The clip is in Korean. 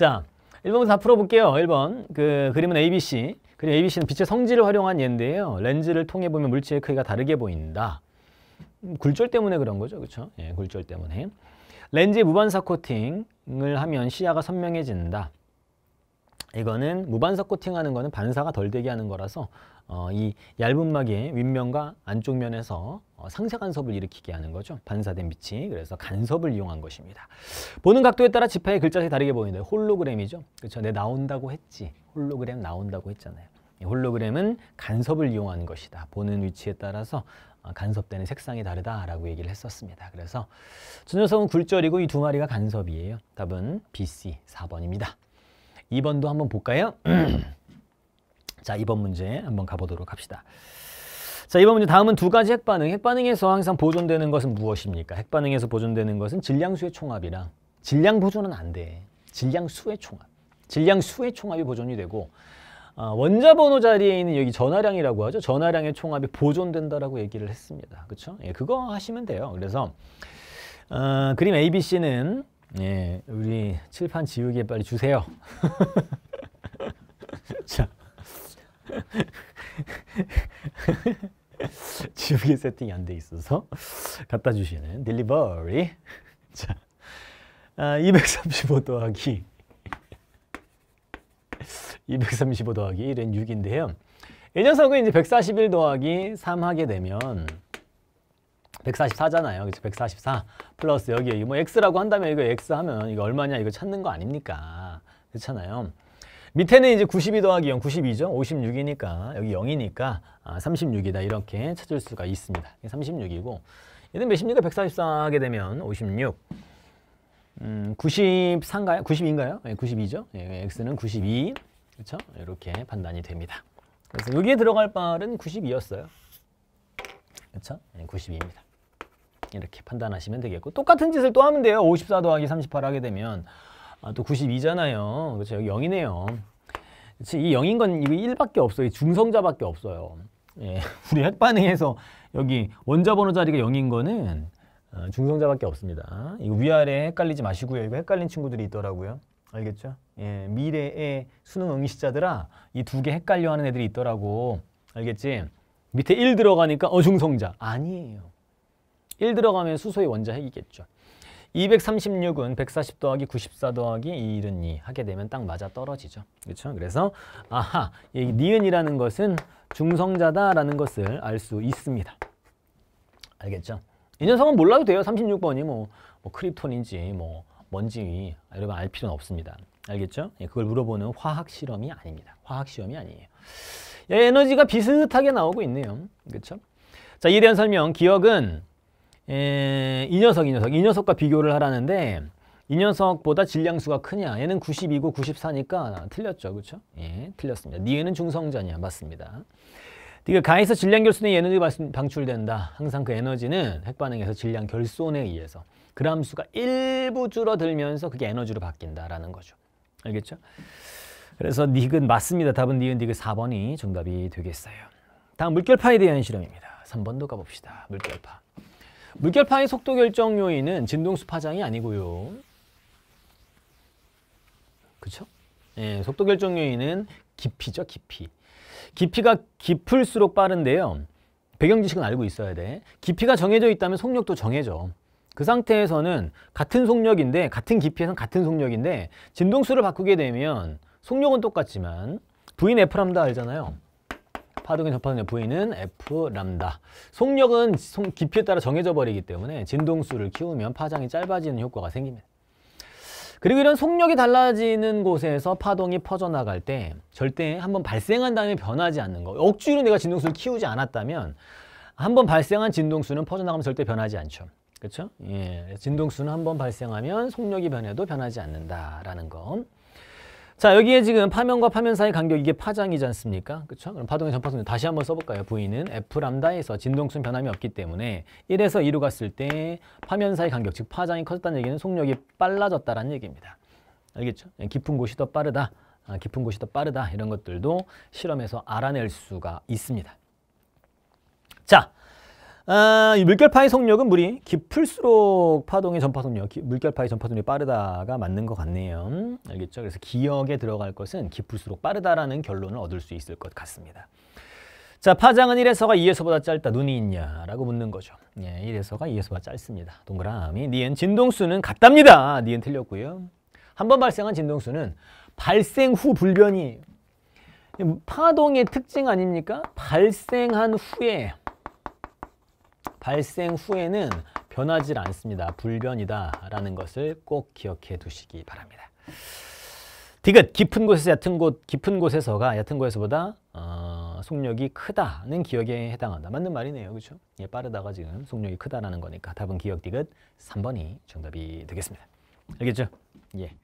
자, 1번부터 다 풀어볼게요. 1번. 그 그림은 ABC. 그리고 ABC는 빛의 성질을 활용한 예인데요. 렌즈를 통해 보면 물체의 크기가 다르게 보인다. 음, 굴절 때문에 그런 거죠. 그렇죠? 예, 굴절 때문에. 렌즈에 무반사 코팅을 하면 시야가 선명해진다. 이거는 무반사 코팅하는 거는 반사가 덜 되게 하는 거라서 어, 이 얇은 막의 윗면과 안쪽 면에서 어, 상세 간섭을 일으키게 하는 거죠. 반사된 빛이. 그래서 간섭을 이용한 것입니다. 보는 각도에 따라 지파의 글자색이 다르게 보이는데 홀로그램이죠. 그렇죠. 내 나온다고 했지. 홀로그램 나온다고 했잖아요. 홀로그램은 간섭을 이용한 것이다. 보는 위치에 따라서 어, 간섭되는 색상이 다르다라고 얘기를 했었습니다. 그래서 저 녀석은 굴절이고 이 두 마리가 간섭이에요. 답은 BC 4번입니다. 2번도 한번 볼까요? 자, 이번 문제 한번 가보도록 합시다. 자, 이번 문제 다음은 두 가지 핵반응. 핵반응에서 항상 보존되는 것은 무엇입니까? 핵반응에서 보존되는 것은 질량수의 총합이랑 질량 보존은 안 돼. 질량수의 총합. 질량수의 총합이 보존이 되고 어, 원자 번호 자리에 있는 여기 전화량이라고 하죠. 전화량의 총합이 보존된다라고 얘기를 했습니다. 그렇죠? 예, 그거 하시면 돼요. 그래서 어, 그림 ABC는 예, 우리 칠판 지우개 빨리 주세요. 지우개 세팅이 안 돼 있어서 갖다 주시는 딜리버리 자, 아, 235도하기235도하기 1은 6인데요. 이 녀석은 이제 141도하기3 하게 되면 144잖아요. 그렇죠? 144 플러스 여기 뭐 x라고 한다면 이거 x 하면 이거 얼마냐 이거 찾는 거 아닙니까? 그렇잖아요. 밑에는 이제 92 더하기 0, 92죠. 56이니까 여기 0이니까 아, 36이다 이렇게 찾을 수가 있습니다. 36이고 얘는 몇입니까? 144 하게 되면 56. 음, 93가요? 90인가요? 네, 92죠. 예, x는 92. 그렇죠? 이렇게 판단이 됩니다. 그래서 여기에 들어갈 바는 92였어요. 그렇죠? 네, 예, 92입니다. 이렇게 판단하시면 되겠고 똑같은 짓을 또 하면 돼요. 54 더하기 38 하게 되면 아, 또 92잖아요. 그렇죠. 여기 0이네요. 그렇이 0인 건 이거 1밖에 없어요. 중성자밖에 없어요. 예. 우리 핵반응에서 여기 원자 번호 자리가 0인 거는 어, 중성자밖에 없습니다. 이거 위아래 헷갈리지 마시고요. 이거 헷갈린 친구들이 있더라고요. 알겠죠? 예, 미래의 수능 응시자들아 이 두 개 헷갈려 하는 애들이 있더라고. 알겠지? 밑에 1 들어가니까 어중성자. 아니에요. 1 들어가면 수소의 원자 핵이겠죠. 236은 140 더하기 94 더하기 2 1은 2 하게 되면 딱 맞아 떨어지죠. 그렇죠? 그래서 아하, 이 니은이라는 것은 중성자다라는 것을 알 수 있습니다. 알겠죠? 이 녀석은 몰라도 돼요. 36번이 뭐, 뭐 크립톤인지 뭐 뭔지 여러분 알 필요는 없습니다. 알겠죠? 예, 그걸 물어보는 화학 실험이 아닙니다. 화학 시험이 아니에요. 예, 에너지가 비슷하게 나오고 있네요. 그렇죠? 자, 이에 대한 설명. 기억은 에, 이 녀석, 이 녀석, 이 녀석과 비교를 하라는데 이 녀석보다 질량수가 크냐? 얘는 92고 94니까 틀렸죠, 그렇죠? 예, 틀렸습니다. 니에는 중성자냐 맞습니다. 네가 그러니까 가에서 질량 결손에 에너지 방출된다. 항상 그 에너지는 핵반응에서 질량 결손에 의해서 그람수가 일부 줄어들면서 그게 에너지로 바뀐다라는 거죠. 알겠죠? 그래서 니은 맞습니다. 답은 니은 니은 4번이 정답이 되겠어요. 다음 물결파에 대한 실험입니다. 3번도 가봅시다. 물결파. 물결파의 속도 결정 요인은 진동수 파장이 아니고요. 그쵸? 예, 속도 결정 요인은 깊이죠, 깊이. 깊이가 깊을수록 빠른데요. 배경 지식은 알고 있어야 돼. 깊이가 정해져 있다면 속력도 정해져. 그 상태에서는 같은 속력인데 같은 깊이에서는 같은 속력인데 진동수를 바꾸게 되면 속력은 똑같지만 V는 F람다 알잖아요. 파동에 접하는 V는 F 람다. 속력은 깊이에 따라 정해져 버리기 때문에 진동수를 키우면 파장이 짧아지는 효과가 생깁니다. 그리고 이런 속력이 달라지는 곳에서 파동이 퍼져나갈 때 절대 한 번 발생한 다음에 변하지 않는 거. 억지로 내가 진동수를 키우지 않았다면 한번 발생한 진동수는 퍼져나가면 절대 변하지 않죠. 그렇죠? 예, 진동수는 한번 발생하면 속력이 변해도 변하지 않는다라는 거. 자 여기에 지금 파면과 파면 사이 간격 이게 파장이지 않습니까? 그렇죠? 그럼 파동의 전파선 다시 한번 써볼까요? V는 F 람다에서 진동수 변함이 없기 때문에 1에서 2로 갔을 때 파면 사이 간격 즉 파장이 커졌다는 얘기는 속력이 빨라졌다라는 얘기입니다. 알겠죠? 예, 깊은 곳이 더 빠르다, 아, 깊은 곳이 더 빠르다 이런 것들도 실험에서 알아낼 수가 있습니다. 아, 이 물결파의 속력은 물이 깊을수록 파동의 전파 속력, 물결파의 전파 속력이 빠르다가 맞는 것 같네요. 알겠죠? 그래서 기억에 들어갈 것은 깊을수록 빠르다라는 결론을 얻을 수 있을 것 같습니다. 자, 파장은 1에서가 2에서보다 짧다. 눈이 있냐? 라고 묻는 거죠. 예, 1에서가 2에서보다 짧습니다. 동그라미. 니은 진동수는 같답니다. 니은 틀렸고요. 한번 발생한 진동수는 발생 후 불변이 파동의 특징 아닙니까? 발생한 후에 발생 후에는 변하지 않습니다. 불변이다 라는 것을 꼭 기억해 두시기 바랍니다. 디귿 깊은 곳에서 얕은 곳 깊은 곳에서가 얕은 곳에서보다 어, 속력이 크다는 기억에 해당한다. 맞는 말이네요. 그렇죠? 예, 빠르다가 지금 속력이 크다라는 거니까 답은 기억 디귿 3번이 정답이 되겠습니다. 알겠죠? 예.